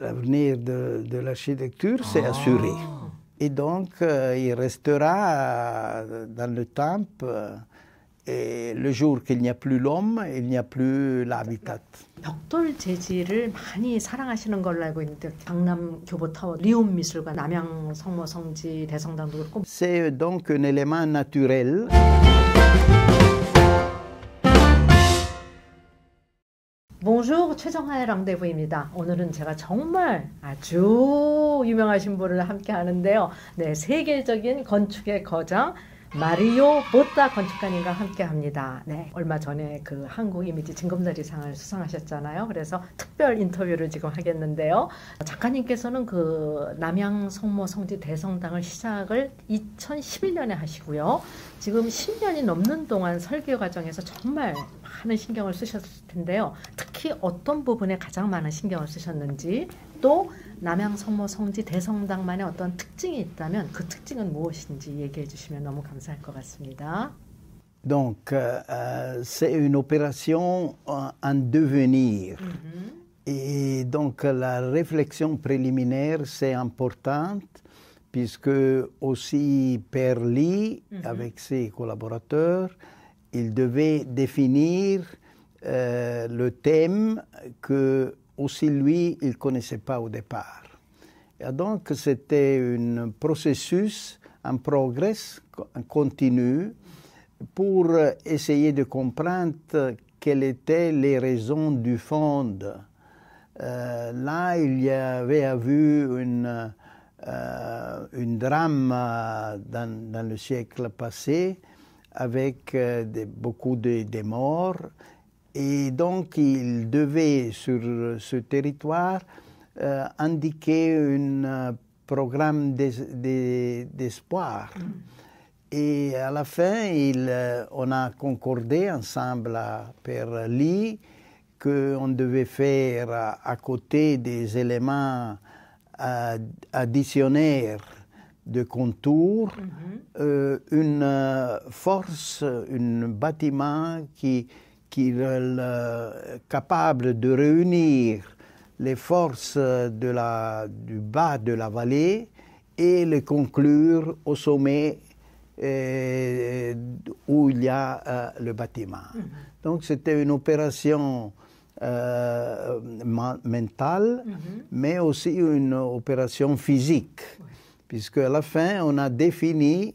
l'avenir de, de l'architecture, c'est assuré. Ah. Et donc, euh, il restera euh, dans le temple, euh, et le jour qu'il n'y a plus l'homme, il n'y a plus l'habitat. C'est donc un élément naturel. 우주 최정하의 랑데부입니다. 오늘은 제가 정말 아주 유명하신 분을 함께 하는데요. 네, 세계적인 건축의 거장 마리오 보따 건축가님과 함께 합니다. 네. 얼마 전에 그 한국 이미지 진검다리상을 수상하셨잖아요. 그래서 특별 인터뷰를 지금 하겠는데요. 작가님께서는 그 남양 성모 성지 대성당을 시작을 2011년에 하시고요. 지금 10년이 넘는 동안 설계 과정에서 정말 많은 신경을 쓰셨을 텐데요. 특히 어떤 부분에 가장 많은 신경을 쓰셨는지 또 Donc, euh, euh, c'est une opération euh, en devenir. Mm-hmm. Et donc, la réflexion préliminaire, c'est importante, puisque aussi Perli, Lee, mm-hmm. avec ses collaborateurs, il devait définir le thème que aussi lui, il ne connaissait pas au départ. Et donc, c'était un processus en progrès, en continu, pour essayer de comprendre quelles étaient les raisons du fond. Euh, là, il y avait eu vu une, euh, drame euh, dans, le siècle passé avec beaucoup de morts et donc, il devait, sur ce territoire, euh, indiquer un euh, programme d'espoir. Et à la fin, il, euh, on a concordé ensemble à que' qu'on devait faire à, côté des éléments additionnaires de contour, mhm. une force, un bâtiment qui qui est euh, capable de réunir les forces de la, du bas de la vallée et les conclure au sommet euh, où il y a euh, le bâtiment. Mm-hmm. Donc c'était une opération mentale, mm-hmm. mais aussi une opération physique, puisque à la fin, on a défini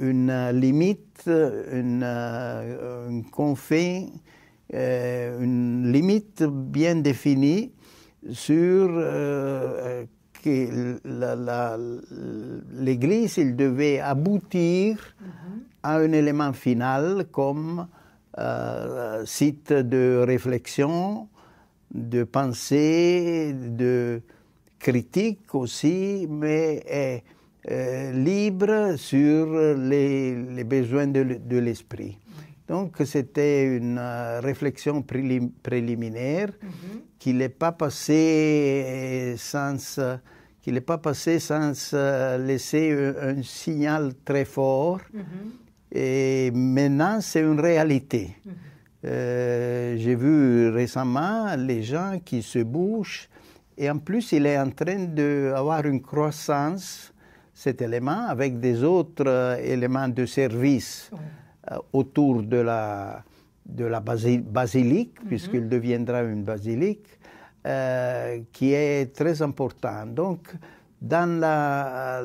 une limite, une, euh, confin, euh, une limite bien définie sur euh, que l'Église, il devait aboutir à un élément final comme site de réflexion, de pensée, de critique aussi, mais... Euh, libre sur les, besoins de, l'esprit. Donc c'était une réflexion préliminaire qui n'est pas passée sans n'est pas passé sans laisser un, signal très fort. Mhm. Et maintenant, c'est une réalité. Mhm. Euh, j'ai vu récemment les gens qui se bougent Et en plus, il est en train d'avoir une croissance cet élément avec des autres euh, éléments de service euh, autour de la, de la basilique, mhm. puisqu'il deviendra une basilique, euh, qui est très important. Donc, dans la,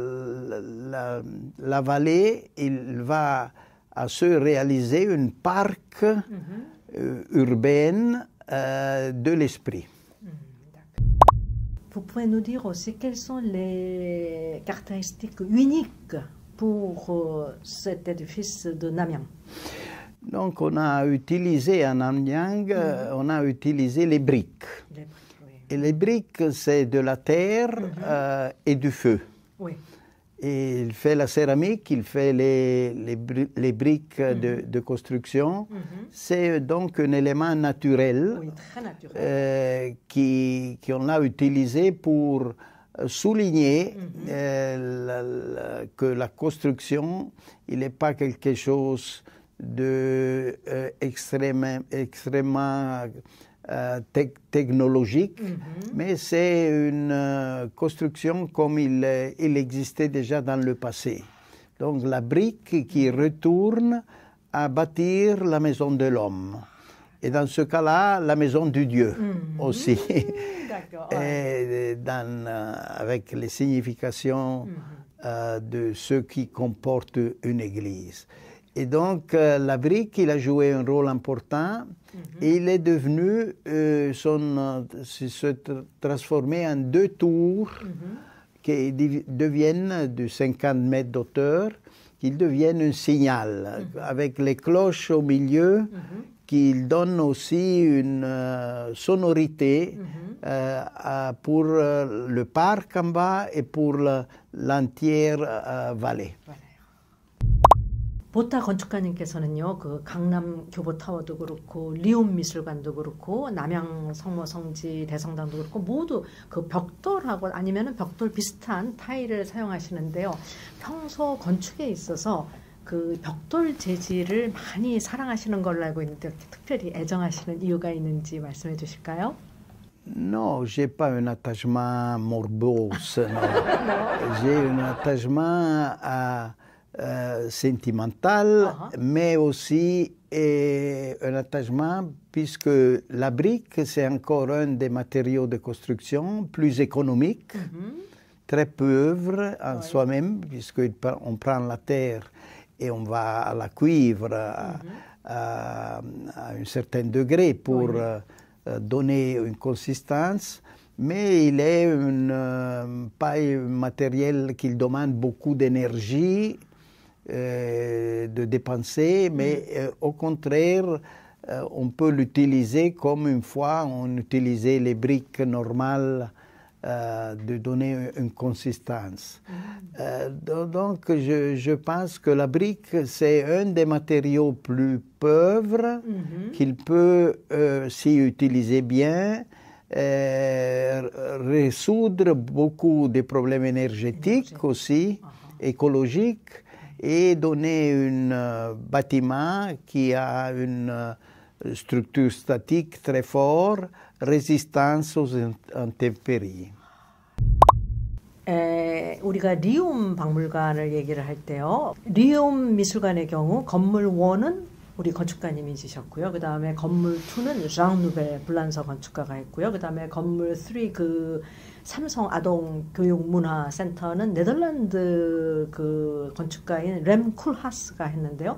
la, vallée, il va à se réaliser une parc mhm. urbaine de l'esprit vous pouvez nous dire aussi quelles sont les caractéristiques uniques pour euh, cet édifice de Namyang donc, on a utilisé à Namyang, euh, mhm. on a utilisé les briques. Et les briques, c'est de la terre mhm. euh, et du feu. Oui il fait la céramique, il fait les, les, briques mm-hmm. de, construction. Mm-hmm. C'est euh, donc un élément naturel, euh, qui, on a utilisé pour euh, souligner mm-hmm. que la construction, il n'est pas quelque chose de extrêmement euh, technologique, mm-hmm. mais c'est une euh, construction comme il, existait déjà dans le passé. Donc la brique qui mm-hmm. retourne à bâtir la maison de l'homme. Et dans ce cas-là, la maison du Dieu mm-hmm. aussi. Euh, avec les significations de ce qui comporte une église. Et donc, euh, la brique, il a joué un rôle important. et mhm. il est devenu, euh, son, euh, se transformé en deux tours mhm. qui deviennent de 50 mètres d'auteur, qui deviennent un signal, mhm. avec les cloches au milieu, qui donnent aussi une euh, sonorité pour le parc en bas et pour l'entière vallée. 보타 건축가님께서는요, 그 강남 교보타워도 그렇고, 리움 미술관도 그렇고, 남양 성모성지 대성당도 그렇고, 모두 그 벽돌하고 아니면은 벽돌 비슷한 타일을 사용하시는데요. 평소 건축에 있어서 그 벽돌 재질을 많이 사랑하시는 걸로 알고 있는데, 이렇게 특별히 애정하시는 이유가 있는지 말씀해 주실까요? No, j'ai pas un attachement m o r b e s e Non. o J'ai un attachement à sentimentale, euh, sentimental, uh-huh. mais aussi eh, un attachement, puisque la brique, c'est encore un des matériaux de construction plus économique, mm-hmm. très peu très pauvre en soi-même, puisqu'on prend la terre et on va à la cuivre à, mm-hmm. un certain degré pour euh, euh, donner une consistance mais il est pas un matériel qui demande beaucoup d'énergie euh, de dépenser, mais euh, au contraire, euh, on peut l'utiliser comme une fois on utilisait les briques normales de donner une consistance. Mm. donc, je, pense que la brique, c'est un des matériaux plus pauvres mm-hmm. qu'il peut, s'y utiliser bien, résoudre beaucoup des problèmes énergétiques aussi, ah ah. écologiques, et donner un bâtiment qui a une structure statique très forte, résistance aux intempéries. 에, 우리가 리움 박물관을 얘기를 할 때요. 리움 미술관의 경우 건물 1은 우리 건축가님이 지셨고요. 그 다음에 건물 2는 장 누벨 블란서 건축가가 했고요. 그 다음에 건물 3그 삼성 아동 교육 문화 센터는 네덜란드 그 건축가인 램 쿨하스가 했는데요.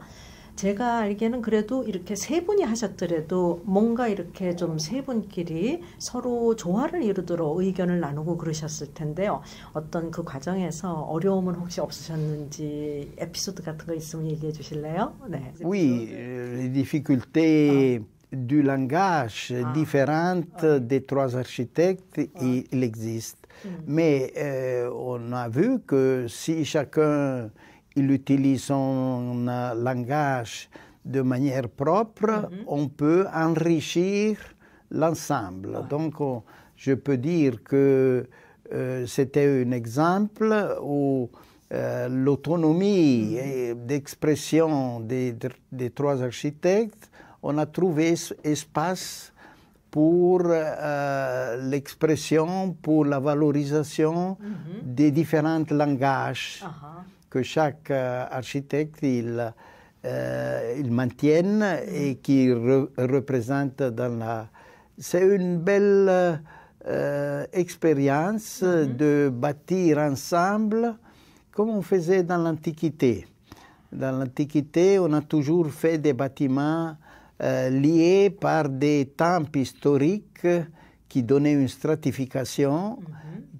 제가 알기에는 그래도 이렇게 세 분이 하셨더라도 뭔가 이렇게 좀 세 분끼리 서로 조화를 이루도록 의견을 나누고 그러셨을 텐데요. 어떤 그 과정에서 어려움은 혹시 없으셨는지 에피소드 같은 거 있으면 얘기해 주실래요? 네. Oui, les 어, 네. difficultés du langage ah. différent ah des trois architectes, ah. il, existe. Hmm. Mais euh, on a vu que si chacun il utilise son euh, langage de manière propre, hmm. on peut enrichir l'ensemble. Donc, je peux dire que euh, c'était un exemple où l'autonomie hmm. d'expression des, trois architectes on a trouvé espace pour euh, l'expression, pour la valorisation mhm. des différents langages ah ah. que chaque euh, architecte il, euh, et mhm. qui représente dans la... C'est une belle expérience mhm. de bâtir ensemble comme on faisait dans l'Antiquité. Dans l'Antiquité, on a toujours fait des bâtiments eh, liés par des temps historiques qui donnaient une stratification, mhm.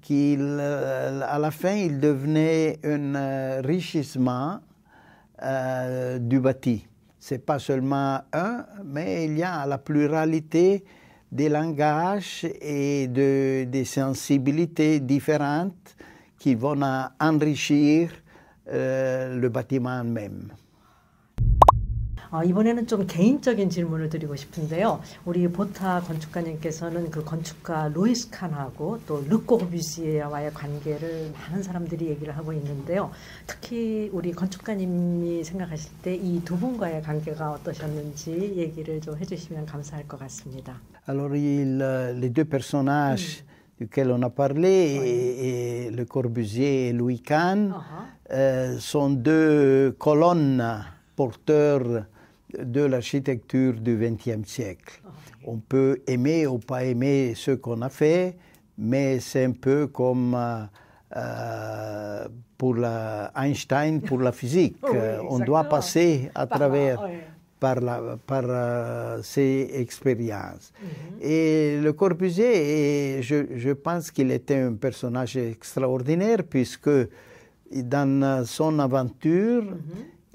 qui, eh, à la fin, il devenait un enrichissement eh, du bâti. C'est pas seulement un, mais il y a la pluralité des langages et des sensibilités différentes qui vont enrichir le bâtiment même. 어, 이번에는 좀 개인적인 질문을 드리고 싶은데요. 우리 보타 건축가님께서는 그 건축가 로이스 칸하고 또 르코 호비시에와의 관계를 많은 사람들이 얘기를 하고 있는데요. 특히 우리 건축가님이 생각하실 때 이 두 분과의 관계가 어떠셨는지 얘기를 좀 해주시면 감사할 것 같습니다. Alors, il, euh, les deux personnages mm. duquel on a parlé, 네. Le Corbusier et Louis Kahn, euh, sont deux colonnes porteurs de l'architecture du XXe siècle. Ah. On peut aimer ou pas aimer ce qu'on a fait, mais c'est un peu comme euh, euh, pour la Einstein, pour la physique. Euh, on doit passer à travers. Par, la, par ces expériences. Mhm. Et Le Corbusier, je, pense qu'il était un personnage extraordinaire puisque dans son aventure, mhm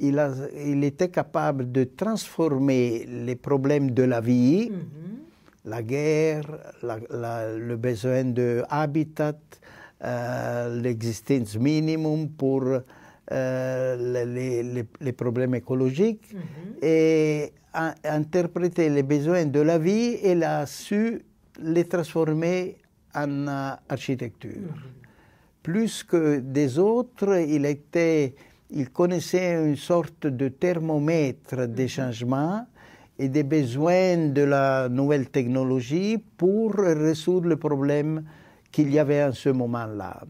il, était capable de transformer les problèmes de la vie, mm-hmm. la guerre, le besoin de habitat, euh, l'existence minimum pour euh, les, problèmes écologiques, mm-hmm. et interpréter les besoins de la vie et a su les transformer en euh, architecture. Mm-hmm. Plus que des autres, il était il connaissait une sorte de thermomètre des mhm. changements et des besoins de la nouvelle technologie pour résoudre le problème qu'il y avait en ce moment-là.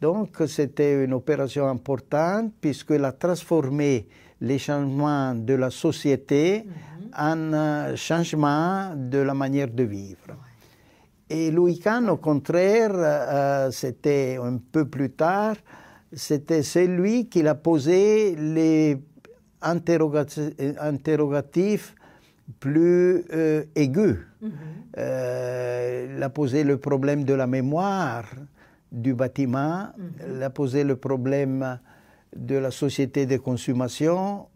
Donc c'était une opération importante puisqu'elle a transformé les changements de la société mhm. en euh, changement de la manière de vivre. Et Louis Kahn, au contraire, euh, euh, c'était un peu plus tard, c'était lui qui a posé les interrogatifs plus euh, aigus. il mm-hmm. euh, a posé le problème de la mémoire du bâtiment, il mm-hmm. a posé le problème de la société de consommation,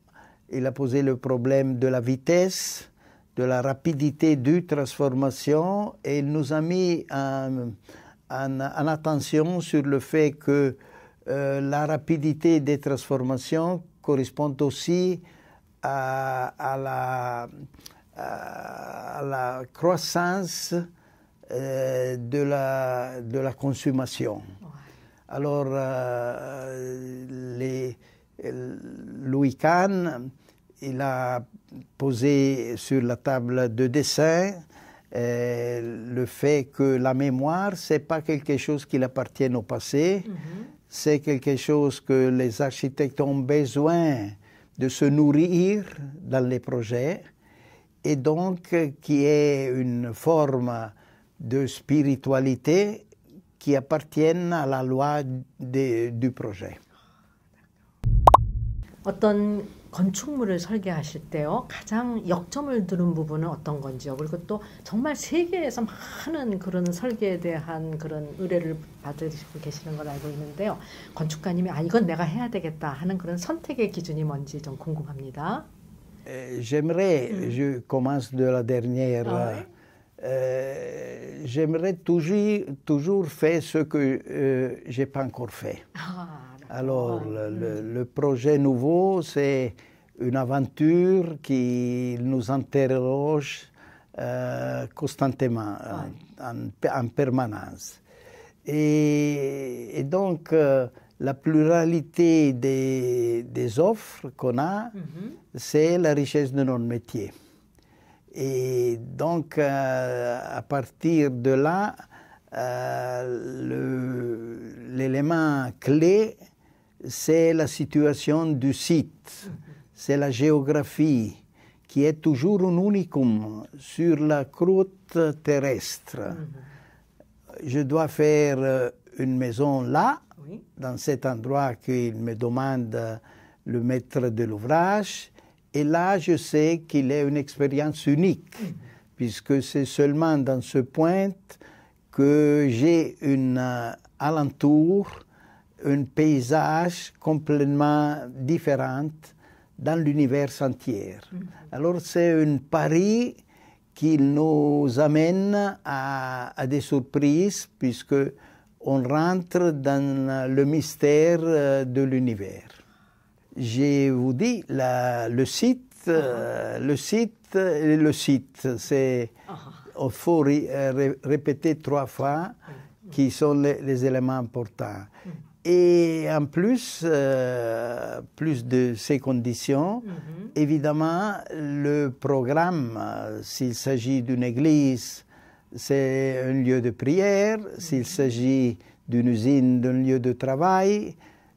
il a posé le problème de la vitesse, de la rapidité du transformation, et il nous a mis en attention sur le fait que euh, la rapidité des transformations correspond aussi à, la, croissance euh, de, la, consommation. Alors, euh, Louis Kahn, il a posé sur la table de dessin le fait que la mémoire, ce n'est pas quelque chose qui appartient au passé, mm-hmm c'est quelque chose que les architectes ont besoin de se nourrir dans les projets et donc euh, qui est une forme de spiritualité qui appartient à la loi du projet. 건축물을 설계하실 때요 가장 역점을 두는 부분은 어떤 건지요 그리고 또 정말 세계에서 많은 그런 설계에 대한 그런 의뢰를 받으시고 계시는 걸 알고 있는데요 건축가님이 아 이건 내가 해야 되겠다 하는 그런 선택의 기준이 뭔지 좀 궁금합니다. J'aimerais, 음. je commence de la dernière. Ah, oui? Euh, j'aimerais toujours, toujours faire ce que euh, j'ai pas encore fait. Ah. Alors, oh, le, projet nouveau, c'est une aventure qui nous interroge euh, constamment, ah. en, permanence. Et, donc, euh, la pluralité des, offres qu'on a, mm-hmm. c'est la richesse de notre métier. Et donc, euh, à partir de là, l'élément clé c'est la situation du site, c'est la géographie qui est toujours un unicum sur la croûte terrestre. Je dois faire euh, une maison là, dans cet endroit qu'il me demande euh, le maître de l'ouvrage. Et là, je sais qu'il est une expérience unique, mm. puisque c'est seulement dans ce point que j'ai une euh, alentour un paysage complètement différent dans l'univers entier. Mm-hmm. Alors c'est un pari qui nous amène à, des surprises puisque on rentre dans le mystère euh, de l'univers. Je vous dis, le site, euh, uh-huh. le site, et euh, le site, c'est, il faut répéter trois fois qui sont les, les éléments importants. Mm-hmm. Et en plus, euh, plus de ces conditions, mhm. évidemment, le programme, euh, s'il s'agit d'une église, c'est un lieu de prière, mhm. s'il s'agit d'une usine, d'un lieu de travail,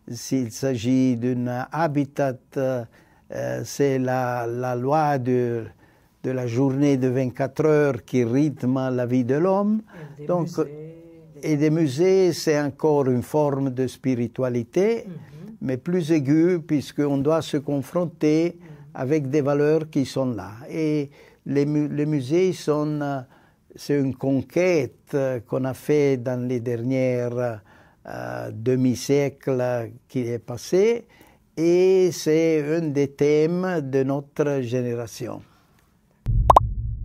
s'il s'agit d'un habitat, euh, c'est la, la, loi de, de la journée de 24 heures qui rythme la vie de l'homme. Donc, et des musées, c'est encore une forme de spiritualité, mhm. mais plus aiguë, puisqu'on doit se confronter avec des valeurs qui sont là. Et les, musées sont. Euh, c'est une conquête euh, qu'on a faite dans les dernières euh, demi-siècles qui est passé, et c'est un des thèmes de notre génération.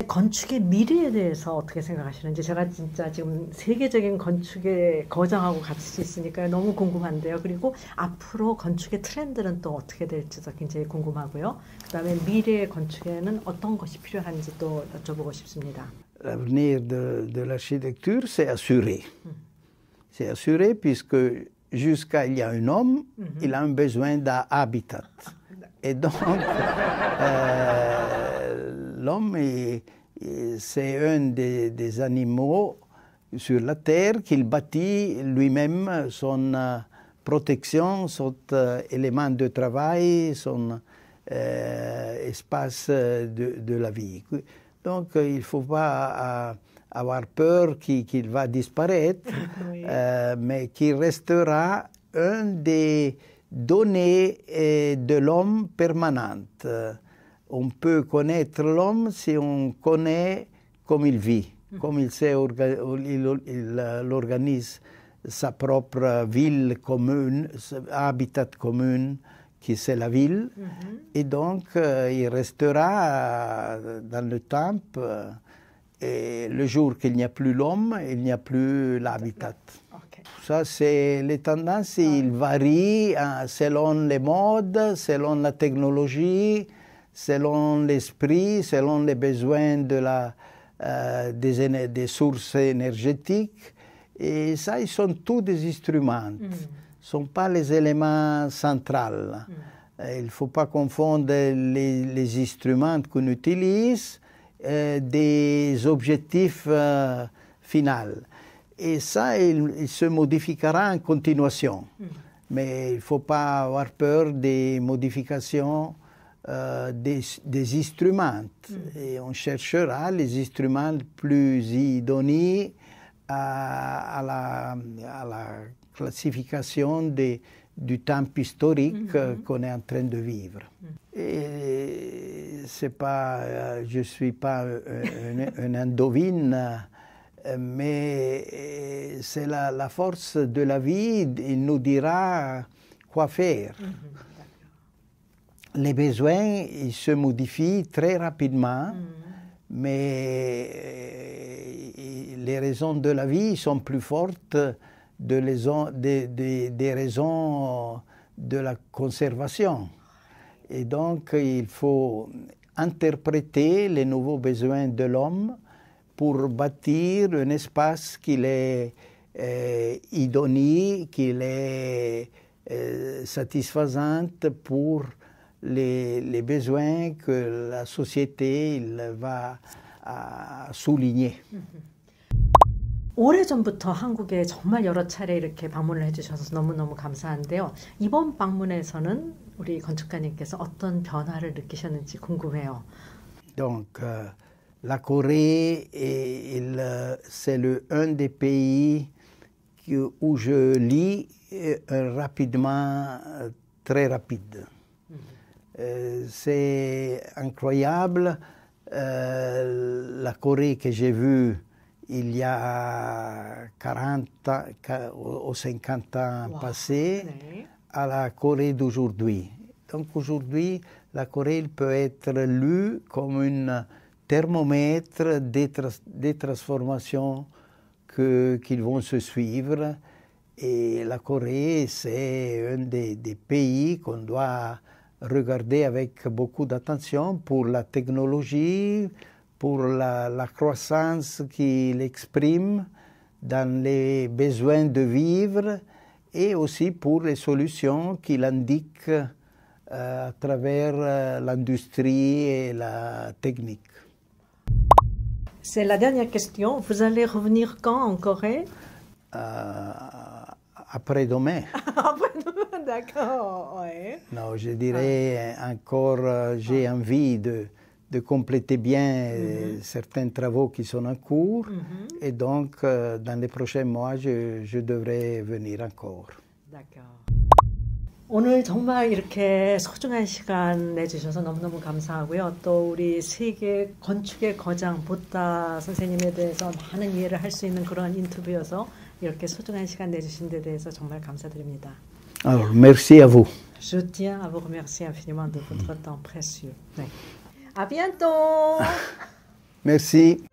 건축의 미래에 대해서 어떻게 생각하시는지 제가 진짜 지금 세계적인 건축의 거장하고 같이 있으니까 너무 궁금한데요. 그리고 앞으로 건축의 트렌드는 또 어떻게 될지도 굉장히 궁금하고요. 그다음에 미래의 건축에는 어떤 것이 필요한지 또 여쭤보고 싶습니다. L'avenir de, de l'architecture, c'est assuré. C'est assuré puisque jusqu'à il y a un homme, mm -hmm. il a un besoin d'habitat. Et donc, euh, l'homme est c'est un des, animaux sur la Terre qu'il bâtit lui-même son euh, protection, son euh, élément de travail, son euh, espace de, la vie. Donc il ne faut pas avoir peur qu'il va disparaître, mais qu'il restera un des données de l'homme permanente on peut connaître l'homme si on connaît comme il vit, comment comme il, sait, organise sa propre ville commune, habitat commune, qui c'est la ville. Mhm. Et donc, euh, il restera euh, dans le temple. Euh, et le jour qu'il n'y a plus l'homme, il n'y a plus l'habitat. Ça, c'est les tendances, Il varie hein, selon les modes, selon la technologie selon l'esprit, selon les besoins de la, euh, des, sources énergétiques. Et ça, ils sont tous des instruments, hmm. Ce ne sont pas les éléments centraux. Hmm. Il ne faut pas confondre les, instruments qu'on utilise euh, des objectifs euh, finaux. Et ça, il, se modifiera en continuation. Hmm. Mais il ne faut pas avoir peur des modifications euh, des, instruments mm. et on cherchera les instruments les plus idonés à, à, la, classification du temps historique mm-hmm. qu'on est en train de vivre. Mm. Et c'est pas, euh, je ne suis pas euh, un, endovine, mais c'est la, force de la vie, il nous dira quoi faire. Mm-hmm les besoins ils se modifient très rapidement, mm. mais euh, les raisons de la vie sont plus fortes de les, des raisons de la conservation. Et donc, il faut interpréter les nouveaux besoins de l'homme pour bâtir un espace qui est euh, qui est euh, satisfaisant pour les, les besoins que la société il va à, souligner. 오래전부터 한국에 정말 여러 차례 이렇게 방문을 해주셔서 너무너무 감사한데요. 이번 방문에서는 우리 건축가님께서 어떤 변화를 느끼셨는지 궁금해요. Donc, euh, la Corée, c'est le, un des pays où je lis rapidement, très rapide. Euh, c'est incroyable. Euh, la Corée que j'ai vue il y a 40 ou 50 ans passé passés à la Corée d'aujourd'hui. Donc aujourd'hui, la Corée peut être lue comme un thermomètre des, transformations qu'ils vont se suivre. Et la Corée, c'est un des pays qu'on doit regarder avec beaucoup d'attention pour la technologie, pour la, croissance qu'il exprime dans les besoins de vivre et aussi pour les solutions qu'il indique euh, à travers euh, l'industrie et la technique. C'est la dernière question. Vous allez revenir quand en Corée euh, après-demain. après-demain, d'accord. Ouais. Non, je dirais ah. encore, j'ai ah. envie de, de, compléter bien mm -hmm. certains travaux qui sont en cours. Mm -hmm. Et donc, dans les prochains mois, je, je devrais venir encore. D'accord. 오늘 정말 이렇게 소중한 시간 내주셔서 너무너무 감사하고요. 또 우리 세계 건축의 거장 보따 선생님에 대해서 많은 이해를 할 수 있는 그런 인터뷰여서 Alors, merci à vous. Je tiens à vous remercier infiniment de votre mm. temps précieux. À bientôt. merci.